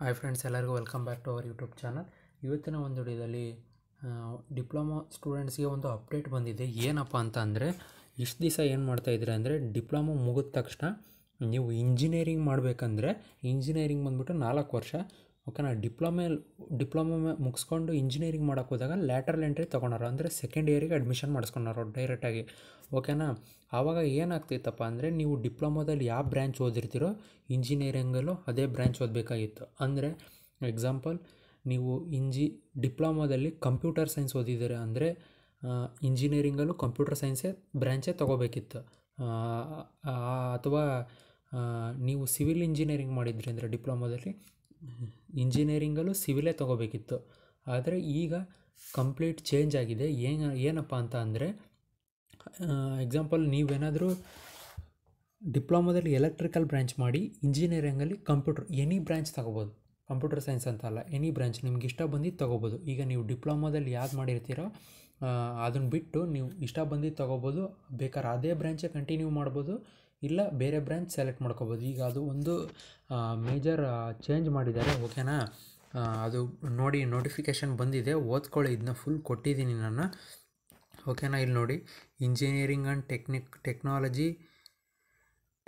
hi friends ಎಲ್ಲರಿಗೂ welcome back to our YouTube channel ಇವತ್ತಿನ ಒಂದು ವಿಡಿಯೋದಲ್ಲಿ ಡಿಪ್ಲೊಮಾ ಸ್ಟೂಡೆಂಟ್ಸ್ಗೆ ಒಂದು ಅಪ್ಡೇಟ್ ಬಂದಿದೆ ಏನಪ್ಪ ಅಂತ ಅಂದರೆ ಇಷ್ಟು ದಿವಸ ಏನು ಮಾಡ್ತಾಯಿದ್ರೆ ಅಂದರೆ ಡಿಪ್ಲೊಮಾ ಮುಗಿದ ತಕ್ಷಣ ನೀವು ಇಂಜಿನಿಯರಿಂಗ್ ಮಾಡಬೇಕಂದ್ರೆ ಇಂಜಿನಿಯರಿಂಗ್ ಬಂದುಬಿಟ್ಟು ನಾಲ್ಕು ವರ್ಷ ಓಕೆನಾ ಡಿಪ್ಲೊಮ ಡಿಪ್ಲೊಮೊ ಮುಗಿಸ್ಕೊಂಡು ಇಂಜಿನಿಯರಿಂಗ್ ಮಾಡೋಕ್ಕೆ ಹೋದಾಗ ಲ್ಯಾಟ್ರಲ್ ಎಂಟ್ರಿ ತೊಗೊಂಡಾರು ಅಂದರೆ ಸೆಕೆಂಡ್ ಇಯರಿಗೆ ಅಡ್ಮಿಷನ್ ಮಾಡಿಸ್ಕೊಳೋರು ಡೈರೆಕ್ಟಾಗಿ ಓಕೆನಾ ಆವಾಗ ಏನಾಗ್ತಿತ್ತಪ್ಪ ಅಂದರೆ ನೀವು ಡಿಪ್ಲೊಮೊದಲ್ಲಿ ಯಾವ ಬ್ರ್ಯಾಂಚ್ ಓದಿರ್ತೀರೋ ಇಂಜಿನಿಯರಿಂಗಲ್ಲೂ ಅದೇ ಬ್ರ್ಯಾಂಚ್ ಓದಬೇಕಾಗಿತ್ತು ಅಂದರೆ ಎಕ್ಸಾಂಪಲ್ ನೀವು ಇಂಜಿ ಡಿಪ್ಲೊಮೊದಲ್ಲಿ ಕಂಪ್ಯೂಟರ್ ಸೈನ್ಸ್ ಓದಿದ್ದೀರಿ ಅಂದರೆ ಇಂಜಿನಿಯರಿಂಗಲ್ಲೂ ಕಂಪ್ಯೂಟರ್ ಸೈನ್ಸೇ ಬ್ರ್ಯಾಂಚೇ ತೊಗೋಬೇಕಿತ್ತು ಅಥವಾ ನೀವು ಸಿವಿಲ್ ಇಂಜಿನಿಯರಿಂಗ್ ಮಾಡಿದ್ರಿ ಅಂದರೆ ಡಿಪ್ಲೊಮೊದಲ್ಲಿ ಇಂಜಿನಿಯರಿಂಗಲ್ಲೂ ಸಿವಿಲೇ ತೊಗೋಬೇಕಿತ್ತು ಆದರೆ ಈಗ ಕಂಪ್ಲೀಟ್ ಚೇಂಜ್ ಆಗಿದೆ ಏನ ಏನಪ್ಪ ಅಂತ ಅಂದರೆ ಎಕ್ಸಾಂಪಲ್ ನೀವೇನಾದರೂ ಡಿಪ್ಲೊಮಾದಲ್ಲಿ ಎಲೆಕ್ಟ್ರಿಕಲ್ ಬ್ರ್ಯಾಂಚ್ ಮಾಡಿ ಇಂಜಿನಿಯರಿಂಗಲ್ಲಿ ಕಂಪ್ಯೂಟರ್ ಎನಿ ಬ್ರ್ಯಾಂಚ್ ತಗೋಬೋದು ಕಂಪ್ಯೂಟರ್ ಸೈನ್ಸ್ ಅಂತ ಅಲ್ಲ ಎನಿ ಬ್ರ್ಯಾಂಚ್ ನಿಮ್ಗೆ ಇಷ್ಟ ಬಂದಿದ್ದು ತೊಗೋಬೋದು ಈಗ ನೀವು ಡಿಪ್ಲೊಮೊದಲ್ಲಿ ಯಾವ್ದು ಮಾಡಿರ್ತೀರೋ ಅದನ್ನು ಬಿಟ್ಟು ನೀವು ಇಷ್ಟ ಬಂದಿದ್ದು ತೊಗೋಬೋದು ಬೇಕಾದ್ರೆ ಅದೇ ಬ್ರ್ಯಾಂಚೇ ಕಂಟಿನ್ಯೂ ಮಾಡ್ಬೋದು ಇಲ್ಲ ಬೇರೆ ಬ್ರ್ಯಾಂಚ್ ಸೆಲೆಕ್ಟ್ ಮಾಡ್ಕೋಬೋದು ಈಗ ಅದು ಒಂದು ಮೇಜರ್ ಚೇಂಜ್ ಮಾಡಿದ್ದಾರೆ ಓಕೆನಾ ಅದು ನೋಡಿ ನೋಟಿಫಿಕೇಷನ್ ಬಂದಿದೆ ಓದ್ಕೊಳ್ಳಿ ಇದನ್ನ ಫುಲ್ ಕೊಟ್ಟಿದ್ದೀನಿ ನಾನು ಓಕೆನಾ ಇಲ್ಲಿ ನೋಡಿ engineering and technic technology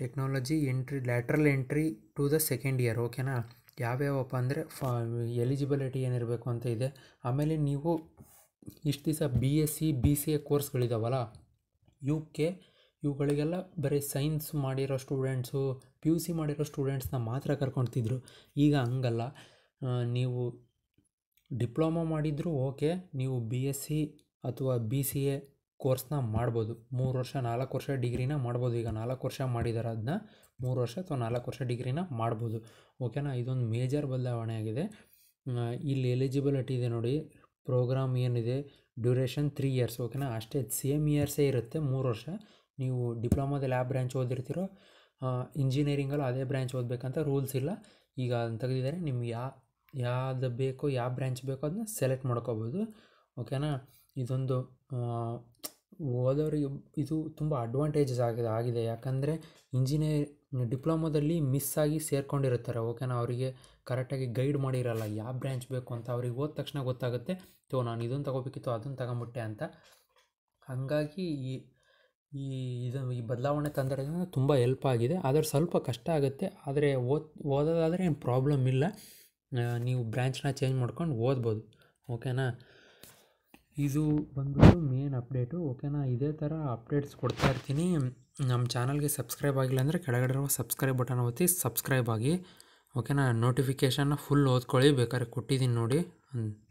technology entry lateral entry to the second year ಓಕೆನಾ ಯಾವ್ಯಾವಪ್ಪ ಅಂದರೆ ಫ ಎಲಿಜಿಬಿಲಿಟಿ ಏನಿರಬೇಕು ಅಂತ ಇದೆ ಆಮೇಲೆ ನೀವು ಇಷ್ಟು ದಿವಸ B S C B C A ಕೋರ್ಸ್ಗಳಿದಾವಲ್ಲ ಯು ಕೆ ಇವುಗಳಿಗೆಲ್ಲ ಬರೀ ಸೈನ್ಸ್ ಮಾಡಿರೋ ಸ್ಟೂಡೆಂಟ್ಸು ಪಿ ಯು ಸಿ ಮಾಡಿರೋ ಸ್ಟೂಡೆಂಟ್ಸ್ನ ಮಾತ್ರ ಕರ್ಕೊತಿದ್ರು ಈಗ ಹಂಗಲ್ಲ ನೀವು ಡಿಪ್ಲೊಮೊ ಮಾಡಿದರೂ ಓಕೆ ನೀವು ಬಿ ಎಸ್ ಸಿ ಅಥವಾ ಬಿ ಸಿ ಎ ಕೋರ್ಸ್ನ ಮಾಡ್ಬೋದು ಮೂರು ವರ್ಷ ನಾಲ್ಕು ವರ್ಷ ಡಿಗ್ರಿನ ಮಾಡ್ಬೋದು ಈಗ ನಾಲ್ಕು ವರ್ಷ ಮಾಡಿದಾರೆ ಅದನ್ನ ಮೂರು ವರ್ಷ ಅಥವಾ ನಾಲ್ಕು ವರ್ಷ ಡಿಗ್ರಿನ ಮಾಡ್ಬೋದು ಓಕೆನಾ ಇದೊಂದು ಮೇಜರ್ ಬದಲಾವಣೆ ಆಗಿದೆ ಇಲ್ಲಿ ಎಲಿಜಿಬಿಲಿಟಿ ಇದೆ ನೋಡಿ ಪ್ರೋಗ್ರಾಮ್ ಏನಿದೆ ಡ್ಯೂರೇಷನ್ ತ್ರೀ ಇಯರ್ಸ್ ಓಕೆನಾ ಅಷ್ಟೇ ಸೇಮ್ ಇಯರ್ಸೇ ಇರುತ್ತೆ ಮೂರು ವರ್ಷ ನೀವು ಡಿಪ್ಲೊಮಾದ ಯಾವ ಬ್ರ್ಯಾಂಚ್ ಓದಿರ್ತೀರೋ ಇಂಜಿನಿಯರಿಂಗಲ್ಲೂ ಅದೇ ಬ್ರ್ಯಾಂಚ್ ಓದಬೇಕಂತ ರೂಲ್ಸ್ ಇಲ್ಲ ಈಗ ಅದನ್ನು ತೆಗೆದಿದ್ದಾರೆ ನಿಮ್ಗೆ ಯಾ ಯಾವ್ದು ಬೇಕೋ ಯಾವ ಬ್ರ್ಯಾಂಚ್ ಬೇಕೋ ಅದನ್ನ ಸೆಲೆಕ್ಟ್ ಮಾಡ್ಕೋಬೋದು ಓಕೆನಾ ಇದೊಂದು ಓದೋರಿಗೆ ಇದು ತುಂಬ ಅಡ್ವಾಂಟೇಜಸ್ ಆಗಿದೆ ಆಗಿದೆ ಯಾಕಂದರೆ ಇಂಜಿನಿಯರ್ ಡಿಪ್ಲೊಮೋದಲ್ಲಿ ಮಿಸ್ ಆಗಿ ಸೇರ್ಕೊಂಡಿರ್ತಾರೆ ಓಕೆನಾ ಅವರಿಗೆ ಕರೆಕ್ಟಾಗಿ ಗೈಡ್ ಮಾಡಿರಲ್ಲ ಯಾವ ಬ್ರ್ಯಾಂಚ್ ಬೇಕು ಅಂತ ಅವ್ರಿಗೆ ಓದ ತಕ್ಷಣ ಗೊತ್ತಾಗುತ್ತೆ ತೋ ನಾನು ಇದನ್ನು ತಗೋಬೇಕಿತ್ತು ಅದನ್ನು ತಗೊಂಬಿಟ್ಟೆ ಅಂತ ಹಾಗಾಗಿ ಈ ಈ ಇದು ಈ ಬದಲಾವಣೆ ತಂತ್ರಜ್ಞಾನ ತುಂಬ ಎಲ್ಪ್ ಆಗಿದೆ ಆದರೆ ಸ್ವಲ್ಪ ಕಷ್ಟ ಆಗುತ್ತೆ ಆದರೆ ಓದ್ ಓದೋದಾದರೆ ಏನು ಪ್ರಾಬ್ಲಮ್ ಇಲ್ಲ ನೀವು ಬ್ರ್ಯಾಂಚನ್ನ ಚೇಂಜ್ ಮಾಡ್ಕೊಂಡು ಓದ್ಬೋದು ಓಕೆನಾ ಇದು ಬಂದ್ಬಿಟ್ಟು ಮೇನ್ ಅಪ್ಡೇಟು ಓಕೆನಾ ಇದೇ ಥರ ಅಪ್ಡೇಟ್ಸ್ ಕೊಡ್ತಾ ಇರ್ತೀನಿ ನಮ್ಮ ಚಾನಲ್ಗೆ ಸಬ್ಸ್ಕ್ರೈಬ್ ಆಗಿಲ್ಲ ಅಂದರೆ ಕೆಳಗಡೆ ಇರುವ ಸಬ್ಸ್ಕ್ರೈಬ್ ಬಟನ್ ಒತ್ತಿ ಸಬ್ಸ್ಕ್ರೈಬ್ ಆಗಿ ಓಕೆನಾ ನೋಟಿಫಿಕೇಷನ್ನ ಫುಲ್ ಓದ್ಕೊಳ್ಳಿ ಬೇಕಾದ್ರೆ ಕೊಟ್ಟಿದ್ದೀನಿ ನೋಡಿ